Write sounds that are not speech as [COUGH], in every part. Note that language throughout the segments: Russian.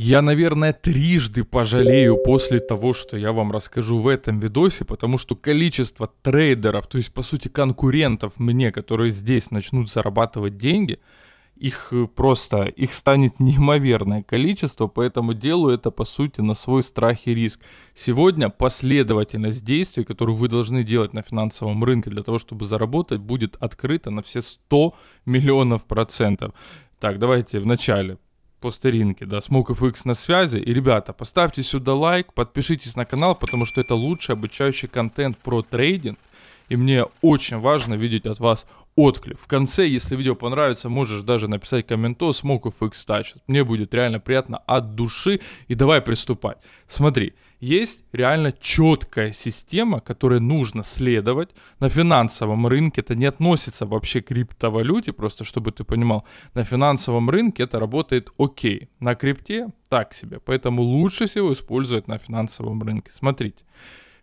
Я, наверное, трижды пожалею после того, что я вам расскажу в этом видосе, потому что количество трейдеров, то есть, по сути, конкурентов мне, которые здесь начнут зарабатывать деньги, их э, просто, их станет [LAUGHS] неимоверное количество, поэтому делаю это, по сути, на свой страх и риск. Сегодня последовательность действий, которую вы должны делать на финансовом рынке для того, чтобы заработать, будет открыта на все 100 миллионов процентов. Так, давайте вначале по старинке, да, SmokeFX на связи. И, ребята, поставьте сюда лайк, подпишитесь на канал, потому что это лучший обучающий контент про трейдинг. И мне очень важно видеть от вас отклик. В конце, если видео понравится, можешь даже написать комментос SmokeFX Touch. Мне будет реально приятно от души. И давай приступать. Смотри есть реально четкая система, которой нужно следовать. На финансовом рынке это не относится вообще к криптовалюте, просто чтобы ты понимал. На финансовом рынке это работает окей. На крипте так себе. Поэтому лучше всего использовать на финансовом рынке. Смотрите.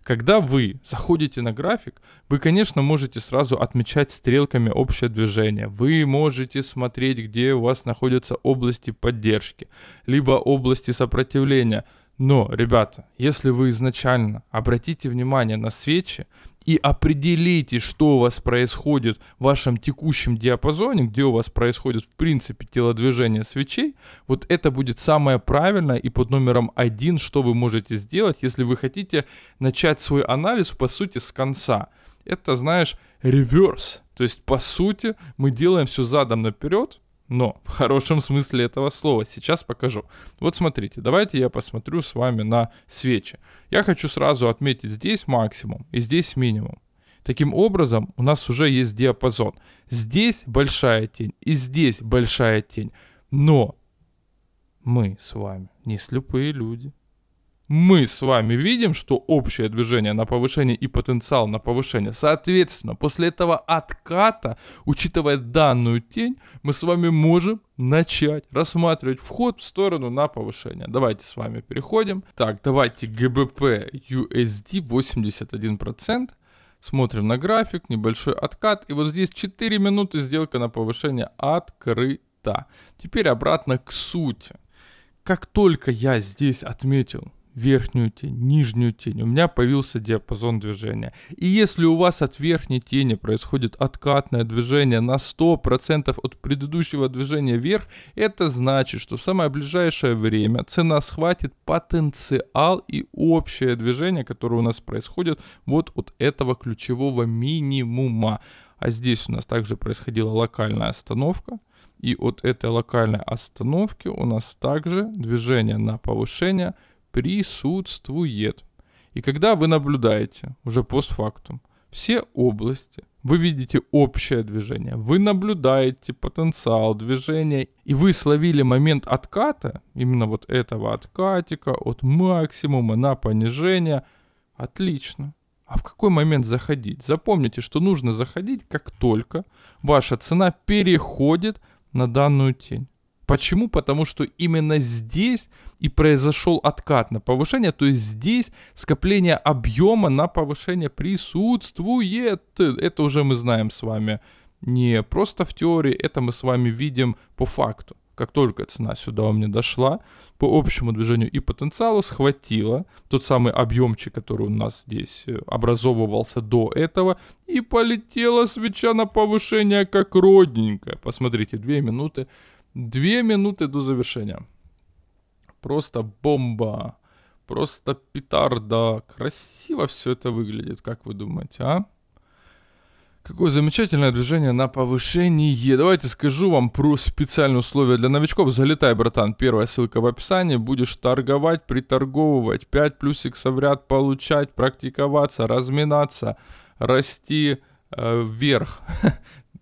Когда вы заходите на график, вы, конечно, можете сразу отмечать стрелками общее движение. Вы можете смотреть, где у вас находятся области поддержки, либо области сопротивления – но, ребята, если вы изначально обратите внимание на свечи и определите, что у вас происходит в вашем текущем диапазоне, где у вас происходит в принципе телодвижение свечей, вот это будет самое правильное и под номером один, что вы можете сделать, если вы хотите начать свой анализ по сути с конца. Это, знаешь, реверс. То есть, по сути, мы делаем все задом наперед, но в хорошем смысле этого слова. Сейчас покажу. Вот смотрите, давайте я посмотрю с вами на свечи. Я хочу сразу отметить здесь максимум и здесь минимум. Таким образом, у нас уже есть диапазон. Здесь большая тень и здесь большая тень. Но мы с вами не слепые люди мы с вами видим, что общее движение на повышение и потенциал на повышение. Соответственно, после этого отката, учитывая данную тень, мы с вами можем начать рассматривать вход в сторону на повышение. Давайте с вами переходим. Так, давайте ГБП USD 81%. Смотрим на график, небольшой откат. И вот здесь 4 минуты сделка на повышение открыта. Теперь обратно к сути. Как только я здесь отметил верхнюю тень, нижнюю тень. У меня появился диапазон движения. И если у вас от верхней тени происходит откатное движение на 100% от предыдущего движения вверх, это значит, что в самое ближайшее время цена схватит потенциал и общее движение, которое у нас происходит вот от этого ключевого минимума. А здесь у нас также происходила локальная остановка. И от этой локальной остановки у нас также движение на повышение – присутствует. И когда вы наблюдаете уже постфактум все области, вы видите общее движение, вы наблюдаете потенциал движения, и вы словили момент отката, именно вот этого откатика, от максимума на понижение. Отлично. А в какой момент заходить? Запомните, что нужно заходить, как только ваша цена переходит на данную тень. Почему? Потому что именно здесь и произошел откат на повышение, то есть здесь скопление объема на повышение присутствует. Это уже мы знаем с вами не просто в теории, это мы с вами видим по факту. Как только цена сюда у меня дошла, по общему движению и потенциалу схватила тот самый объемчик, который у нас здесь э, образовывался до этого, и полетела свеча на повышение как родненькая. Посмотрите, две минуты Две минуты до завершения. Просто бомба. Просто петарда. Красиво все это выглядит, как вы думаете, а? Какое замечательное движение на повышение. Давайте скажу вам про специальные условия для новичков. Залетай, братан. Первая ссылка в описании. Будешь торговать, приторговывать. 5 плюсик совряд получать, практиковаться, разминаться, расти э, вверх. [LAUGHS]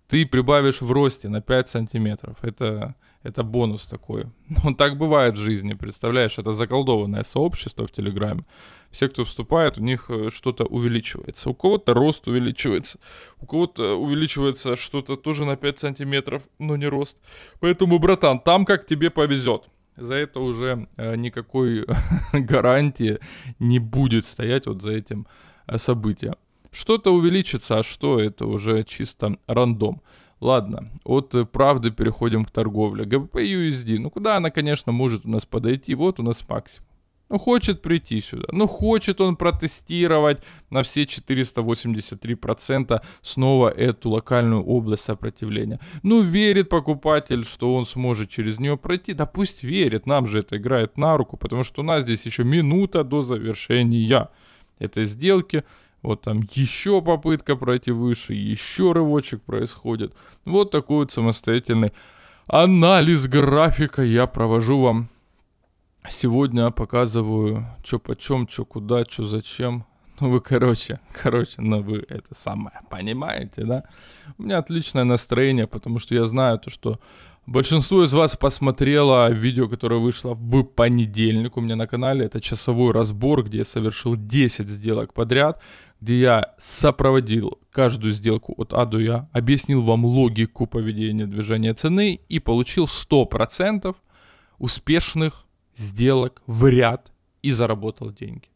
Ты прибавишь в росте на 5 сантиметров. Это это бонус такой. [LAUGHS] Но так бывает в жизни, представляешь? Это заколдованное сообщество в Телеграме. Все, кто вступает, у них э, что-то увеличивается. У кого-то рост увеличивается. У кого-то увеличивается что-то тоже на 5 сантиметров, но не рост. Поэтому, братан, там как тебе повезет. За это уже э, никакой [LAUGHS] гарантии не будет стоять вот за этим э, событием. Что-то увеличится, а что это уже чисто рандом. Ладно, от э, правды переходим к торговле. ГБП USD, ну куда она, конечно, может у нас подойти? Вот у нас максимум. Ну, хочет прийти сюда. Ну, хочет он протестировать на все 483% снова эту локальную область сопротивления. Ну, верит покупатель, что он сможет через нее пройти. Да пусть верит, нам же это играет на руку, потому что у нас здесь еще минута до завершения этой сделки. Вот там еще попытка пройти выше, еще рывочек происходит. Вот такой вот самостоятельный анализ графика я провожу вам. Сегодня показываю, что почем, что куда, что зачем. Ну вы, короче, [LAUGHS] короче, ну вы это самое понимаете, да? У меня отличное настроение, потому что я знаю то, что Большинство из вас посмотрело видео, которое вышло в понедельник у меня на канале. Это часовой разбор, где я совершил 10 сделок подряд, где я сопроводил каждую сделку от А до Я, объяснил вам логику поведения движения цены и получил 100% успешных сделок в ряд и заработал деньги.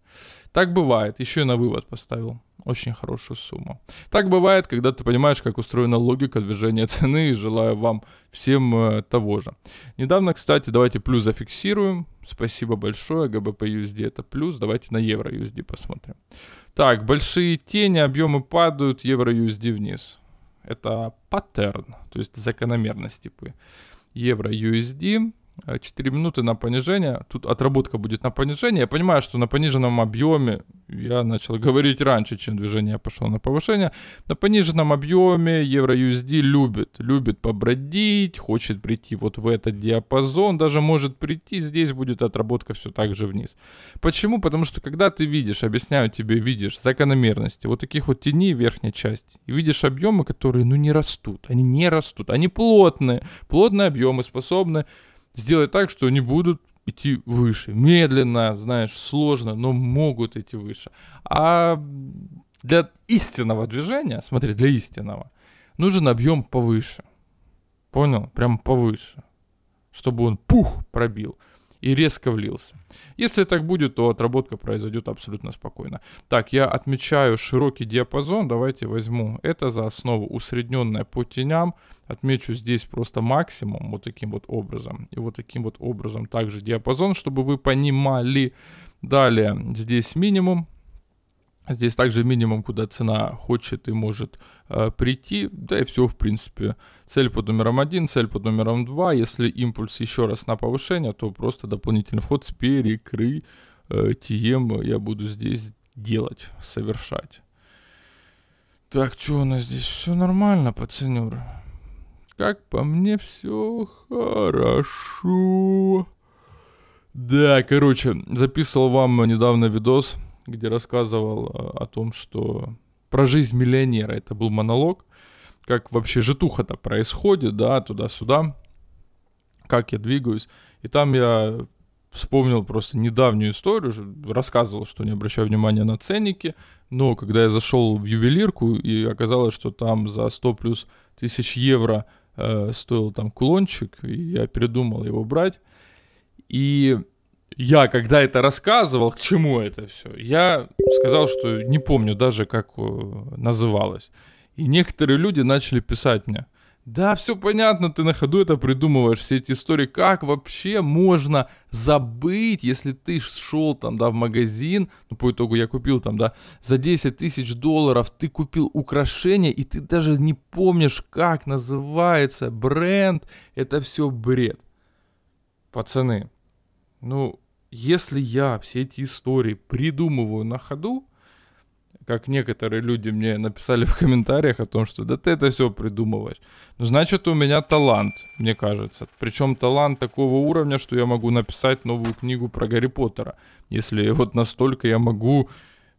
Так бывает. Еще и на вывод поставил. Очень хорошую сумму. Так бывает, когда ты понимаешь, как устроена логика движения цены, и желаю вам всем э, того же. Недавно, кстати, давайте плюс зафиксируем. Спасибо большое. ГБП USD это плюс. Давайте на евро USD посмотрим. Так, большие тени, объемы падают, евро USD вниз. Это паттерн, то есть закономерность типы. Евро USD 4 э, минуты на понижение. Тут отработка будет на понижение. Я понимаю, что на пониженном объеме, я начал говорить раньше, чем движение пошло на повышение, на пониженном объеме EURUSD любит, любит побродить, хочет прийти вот в этот диапазон, даже может прийти, здесь будет отработка все так же вниз. Почему? Потому что когда ты видишь, объясняю тебе, видишь закономерности, вот таких вот теней верхней части, и видишь объемы, которые ну не растут, они не растут, они плотные, плотные объемы способны сделать так, что они будут идти выше. Медленно, знаешь, сложно, но могут идти выше. А для истинного движения, смотри, для истинного, нужен объем повыше. Понял? Прям повыше. Чтобы он пух пробил и резко влился. Если так будет, то отработка произойдет абсолютно спокойно. Так, я отмечаю широкий диапазон. Давайте возьму это за основу, усредненное по теням. Отмечу здесь просто максимум вот таким вот образом. И вот таким вот образом также диапазон, чтобы вы понимали. Далее здесь минимум, Здесь также минимум, куда цена хочет и может э, прийти. Да и все, в принципе. Цель под номером 1, цель под номером 2. Если импульс еще раз на повышение, то просто дополнительный вход с перекрытием э, я буду здесь делать, совершать. Так, что у нас здесь? Все нормально, по пацанюр. Как по мне, все хорошо. Да, короче, записывал вам недавно видос где рассказывал э, о том, что про жизнь миллионера, это был монолог, как вообще житуха-то происходит, да, туда-сюда, как я двигаюсь. И там я вспомнил просто недавнюю историю, рассказывал, что не обращаю внимания на ценники, но когда я зашел в ювелирку, и оказалось, что там за 100 плюс тысяч евро э, стоил там кулончик, и я передумал его брать. И я, когда это рассказывал, к чему это все, я сказал, что не помню даже, как э, называлось. И некоторые люди начали писать мне, да, все понятно, ты на ходу это придумываешь, все эти истории. Как вообще можно забыть, если ты шел там, да, в магазин, ну, по итогу я купил там, да, за 10 тысяч долларов ты купил украшение, и ты даже не помнишь, как называется бренд. Это все бред. Пацаны, ну, если я все эти истории придумываю на ходу, как некоторые люди мне написали в комментариях о том, что да ты это все придумываешь. Ну, значит, у меня талант, мне кажется. Причем талант такого уровня, что я могу написать новую книгу про Гарри Поттера. Если вот настолько я могу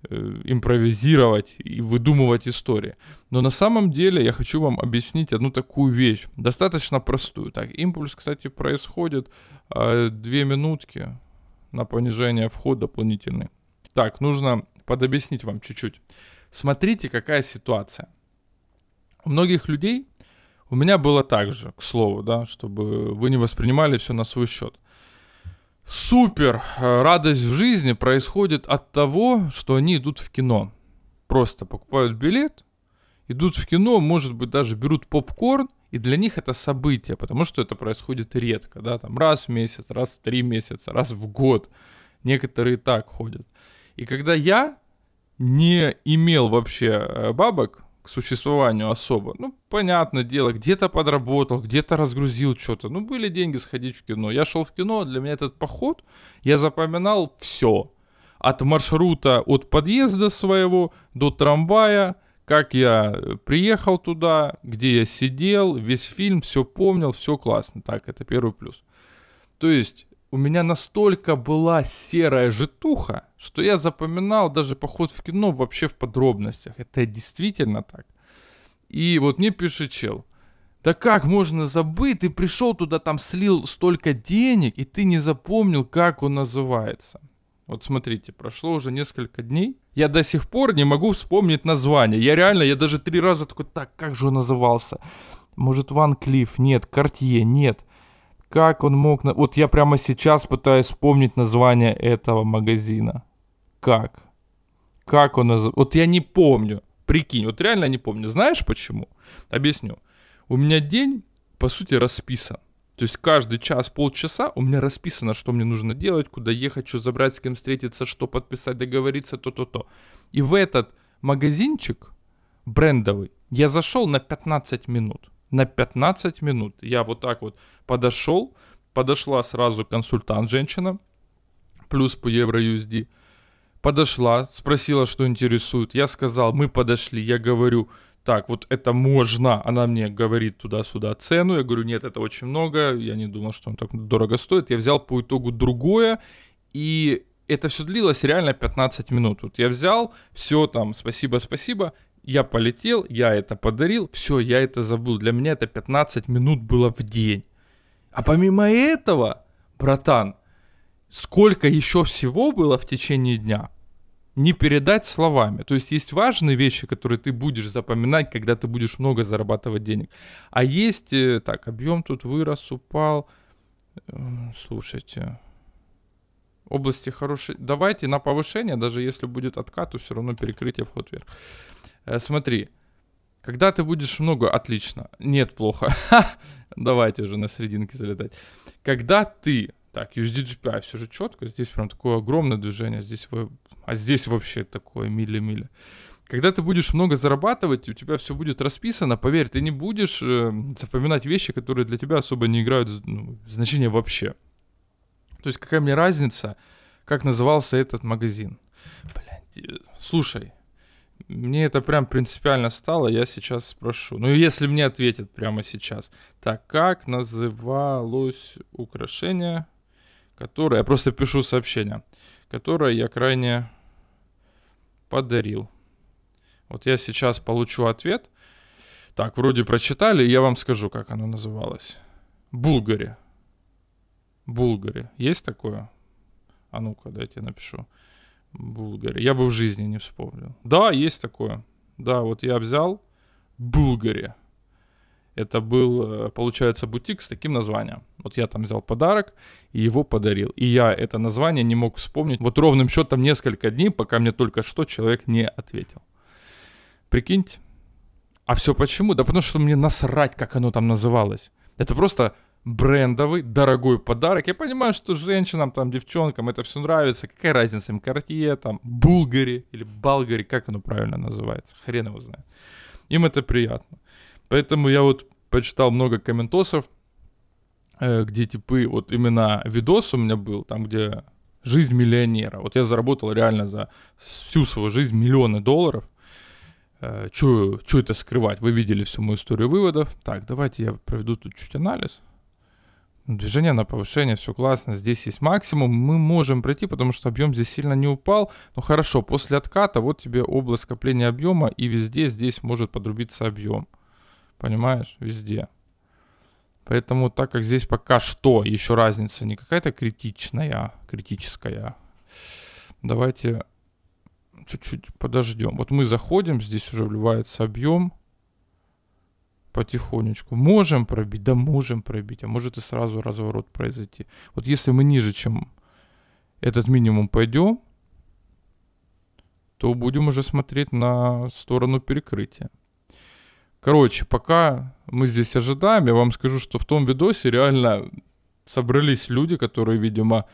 э, импровизировать и выдумывать истории. Но на самом деле я хочу вам объяснить одну такую вещь, достаточно простую. Так, импульс, кстати, происходит а, две минутки на понижение вход дополнительный. Так, нужно подобъяснить вам чуть-чуть. Смотрите, какая ситуация. У многих людей, у меня было так же, к слову, да, чтобы вы не воспринимали все на свой счет. Супер э, радость в жизни происходит от того, что они идут в кино. Просто покупают билет, идут в кино, может быть, даже берут попкорн, и для них это событие, потому что это происходит редко, да, там раз в месяц, раз в три месяца, раз в год. Некоторые так ходят. И когда я не имел вообще э, бабок к существованию особо, ну, понятное дело, где-то подработал, где-то разгрузил что-то, ну, были деньги сходить в кино. Я шел в кино, для меня этот поход, я запоминал все. От маршрута, от подъезда своего до трамвая – как я э, приехал туда, где я сидел, весь фильм, все помнил, все классно. Так, это первый плюс. То есть у меня настолько была серая житуха, что я запоминал даже поход в кино вообще в подробностях. Это действительно так. И вот мне пишет чел, да как можно забыть, ты пришел туда, там слил столько денег, и ты не запомнил, как он называется. Вот смотрите, прошло уже несколько дней. Я до сих пор не могу вспомнить название. Я реально, я даже три раза такой, так, как же он назывался? Может, Ван Клифф? Нет. Картье? Нет. Как он мог... На... Вот я прямо сейчас пытаюсь вспомнить название этого магазина. Как? Как он назывался? Вот я не помню. Прикинь, вот реально не помню. Знаешь почему? Объясню. У меня день, по сути, расписан. То есть каждый час, полчаса у меня расписано, что мне нужно делать, куда ехать, что забрать, с кем встретиться, что подписать, договориться, то-то-то. И в этот магазинчик брендовый я зашел на 15 минут. На 15 минут я вот так вот подошел, подошла сразу консультант женщина, плюс по EuroUSD, подошла, спросила, что интересует. Я сказал, мы подошли, я говорю, так, вот это можно. Она мне говорит туда-сюда цену. Я говорю, нет, это очень много. Я не думал, что он так дорого стоит. Я взял по итогу другое. И это все длилось реально 15 минут. Вот я взял, все там, спасибо, спасибо. Я полетел, я это подарил, все, я это забыл. Для меня это 15 минут было в день. А помимо этого, братан, сколько еще всего было в течение дня? не передать словами. То есть есть важные вещи, которые ты будешь запоминать, когда ты будешь много зарабатывать денег. А есть, э, так, объем тут вырос, упал. Эм, слушайте, области хорошие. Давайте на повышение, даже если будет откат, то все равно перекрытие вход вверх. Э, смотри, когда ты будешь много, отлично. Нет, плохо. [LAUGHS] Давайте уже на серединке залетать. Когда ты так, USDGPI а все же четко. Здесь прям такое огромное движение. Здесь, а здесь вообще такое мили-мили. Когда ты будешь много зарабатывать, у тебя все будет расписано, поверь, ты не будешь э, запоминать вещи, которые для тебя особо не играют ну, значения вообще. То есть какая мне разница, как назывался этот магазин? Блядь, э, слушай, мне это прям принципиально стало, я сейчас спрошу. Ну, если мне ответят прямо сейчас. Так, как называлось украшение? которое... Я просто пишу сообщение, которое я крайне подарил. Вот я сейчас получу ответ. Так, вроде прочитали, я вам скажу, как оно называлось. Булгари. Булгари. Есть такое? А ну-ка, дайте я напишу. Булгари. Я бы в жизни не вспомнил. Да, есть такое. Да, вот я взял Булгари. Это был, э, получается, бутик с таким названием. Вот я там взял подарок и его подарил. И я это название не мог вспомнить. Вот ровным счетом несколько дней, пока мне только что человек не ответил. Прикиньте. А все почему? Да потому что мне насрать, как оно там называлось. Это просто брендовый, дорогой подарок. Я понимаю, что женщинам, там, девчонкам это все нравится. Какая разница им, Cartier, там, Булгари или Балгари, как оно правильно называется, хрен его знает. Им это приятно. Поэтому я вот почитал много комментосов, э, где типы, вот именно видос у меня был, там где жизнь миллионера. Вот я заработал реально за всю свою жизнь миллионы долларов. Э, чё, чё это скрывать? Вы видели всю мою историю выводов. Так, давайте я проведу тут чуть анализ. Движение на повышение, все классно. Здесь есть максимум. Мы можем пройти, потому что объем здесь сильно не упал. Но ну, хорошо, после отката вот тебе область скопления объема, и везде здесь может подрубиться объем понимаешь, везде. Поэтому так как здесь пока что еще разница не какая-то критичная, критическая, давайте чуть-чуть подождем. Вот мы заходим, здесь уже вливается объем потихонечку. Можем пробить? Да можем пробить. А может и сразу разворот произойти. Вот если мы ниже, чем этот минимум пойдем, то будем уже смотреть на сторону перекрытия. Короче, пока мы здесь ожидаем, я вам скажу, что в том видосе реально собрались люди, которые, видимо,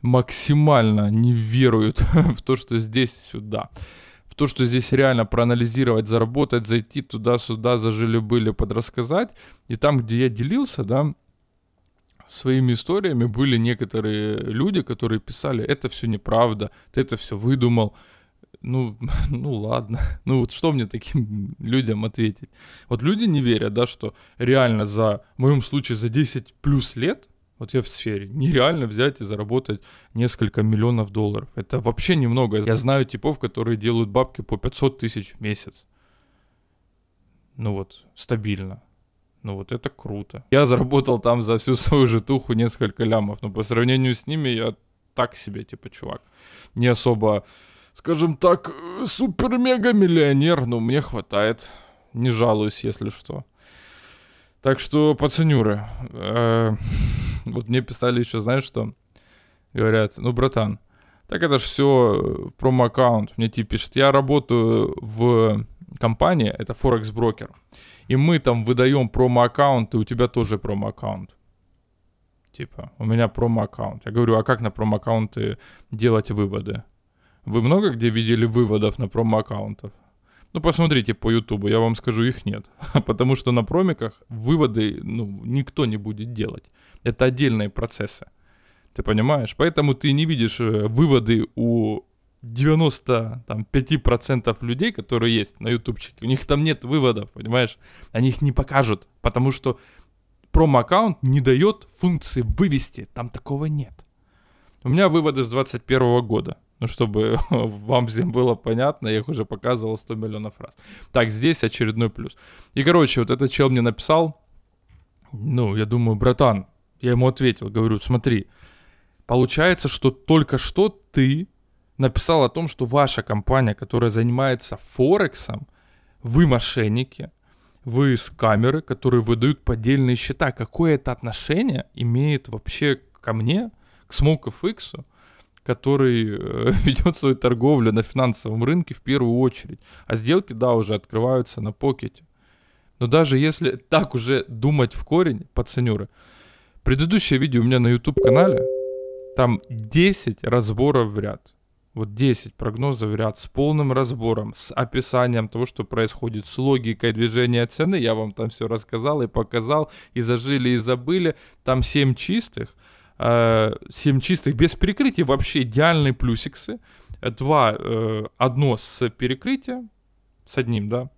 максимально не веруют [LAUGHS] в то, что здесь сюда. В то, что здесь реально проанализировать, заработать, зайти туда-сюда, зажили-были, подрассказать. И там, где я делился, да, своими историями были некоторые люди, которые писали, это все неправда, ты это все выдумал, ну, [LAUGHS] ну ладно. [LAUGHS] Ну вот что мне таким людям ответить? Вот люди не верят, да, что реально за, в моем случае, за 10 плюс лет, вот я в сфере, нереально взять и заработать несколько миллионов долларов. Это вообще немного. Я знаю типов, которые делают бабки по 500 тысяч в месяц. Ну вот, стабильно. Ну вот это круто. Я заработал там за всю [LAUGHS] свою житуху несколько лямов, но по сравнению с ними я так себе, типа, чувак. Не особо скажем так, супер-мега-миллионер, но мне хватает. Не жалуюсь, если что. Так что, пацанюры, э, вот мне писали еще, знаешь что? Говорят, ну, братан, так это же все промо-аккаунт. Мне типа пишет, я работаю в компании, это форекс брокер и мы там выдаем промо-аккаунт, и у тебя тоже промо-аккаунт. Типа, у меня промо-аккаунт. Я говорю, а как на промо-аккаунты делать выводы? Вы много где видели выводов на промо-аккаунтов? Ну, посмотрите по Ютубу, я вам скажу, их нет. [LAUGHS] Потому что на промиках выводы ну, никто не будет делать. Это отдельные процессы. Ты понимаешь? Поэтому ты не видишь э, выводы у 95% людей, которые есть на ютубчике. У них там нет выводов, понимаешь? Они их не покажут, потому что промо-аккаунт не дает функции вывести. Там такого нет. У меня выводы с 21 года. Ну, чтобы [LAUGHS] вам всем было понятно, я их уже показывал 100 миллионов раз. Так, здесь очередной плюс. И, короче, вот этот чел мне написал, ну, я думаю, братан, я ему ответил, говорю, смотри, получается, что только что ты написал о том, что ваша компания, которая занимается Форексом, вы мошенники, вы скамеры, которые выдают поддельные счета. Какое это отношение имеет вообще ко мне, к Smoke который э, [LAUGHS] ведет свою торговлю на финансовом рынке в первую очередь. А сделки, да, уже открываются на покете. Но даже если [LAUGHS] так уже думать в корень, пацанюры, предыдущее видео у меня на YouTube-канале, там 10 разборов в ряд. Вот 10 прогнозов в ряд с полным разбором, с описанием того, что происходит, с логикой движения цены. Я вам там все рассказал и показал, и зажили, и забыли. Там 7 чистых – э, 7 чистых без перекрытия, вообще идеальные плюсиксы. 2, э, одно с перекрытием, с одним, да.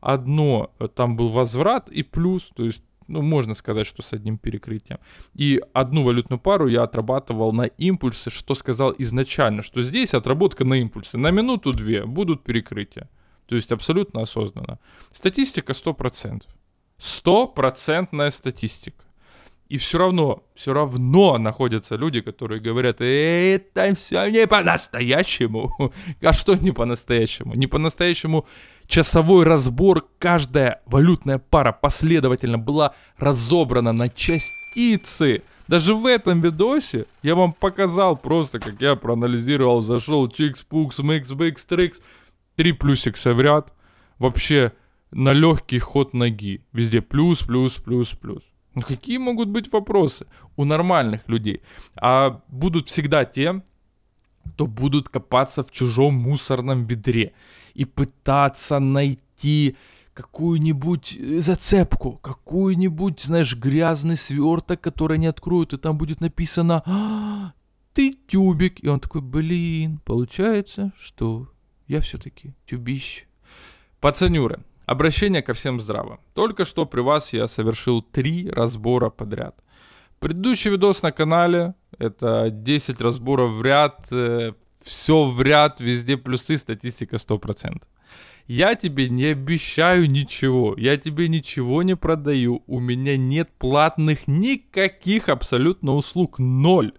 Одно, э, там был возврат и плюс, то есть ну, можно сказать, что с одним перекрытием. И одну валютную пару я отрабатывал на импульсы, что сказал изначально, что здесь отработка на импульсы. На минуту-две будут перекрытия. То есть абсолютно осознанно. Статистика 100%. Стопроцентная статистика. И все равно, все равно находятся люди, которые говорят, это все не по-настоящему. [LAUGHS] А что не по-настоящему? Не по-настоящему часовой разбор, каждая валютная пара последовательно была разобрана на частицы. Даже в этом видосе я вам показал просто, как я проанализировал, зашел чикс, пукс, микс, бикс, трикс. Три плюсик соврят. Вообще на легкий ход ноги. Везде плюс, плюс, плюс, плюс. Ну какие могут быть вопросы у нормальных людей? А будут всегда те, кто будут копаться в чужом мусорном ведре и пытаться найти какую-нибудь э, зацепку, какую-нибудь, знаешь, грязный сверток, который они откроют, и там будет написано «А, «Ты тюбик». И он такой, блин, получается, что я все-таки тюбищ. пацанюры. Обращение ко всем здравым. Только что при вас я совершил три разбора подряд. Предыдущий видос на канале, это 10 разборов в ряд, э, все в ряд, везде плюсы, статистика 100%. Я тебе не обещаю ничего, я тебе ничего не продаю, у меня нет платных никаких абсолютно услуг, ноль.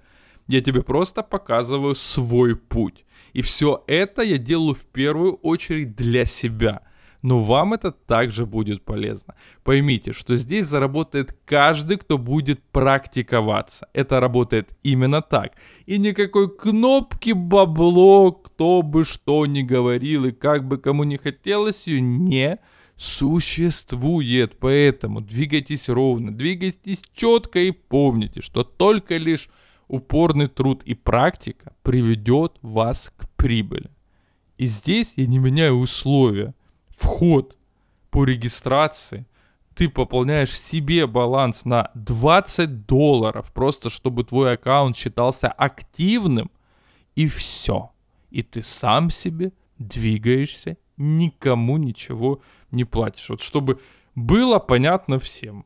Я тебе просто показываю свой путь. И все это я делаю в первую очередь для себя – но вам это также будет полезно. Поймите, что здесь заработает каждый, кто будет практиковаться. Это работает именно так. И никакой кнопки бабло, кто бы что ни говорил и как бы кому не хотелось, ее не существует. Поэтому двигайтесь ровно, двигайтесь четко и помните, что только лишь упорный труд и практика приведет вас к прибыли. И здесь я не меняю условия вход по регистрации, ты пополняешь себе баланс на 20 долларов, просто чтобы твой аккаунт считался активным, и все. И ты сам себе двигаешься, никому ничего не платишь. Вот чтобы было понятно всем,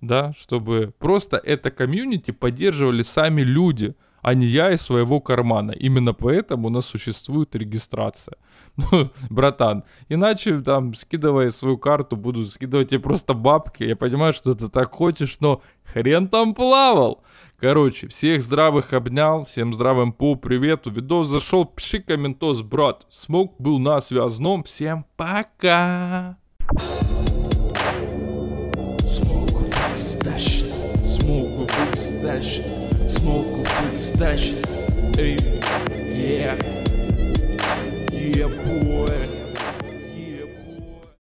да, чтобы просто это комьюнити поддерживали сами люди, а не я из своего кармана. Именно поэтому у нас существует регистрация. [LAUGHS] Ну, братан, иначе там, скидывая свою карту, буду скидывать тебе просто бабки. Я понимаю, что ты так хочешь, но хрен там плавал. Короче, всех здравых обнял, всем здравым по привету. Видос зашел, пиши комментос, брат. Смог был на связном. Всем пока. Smoke with extension. Smoke with extension. Smoke a stash. Hey, yeah.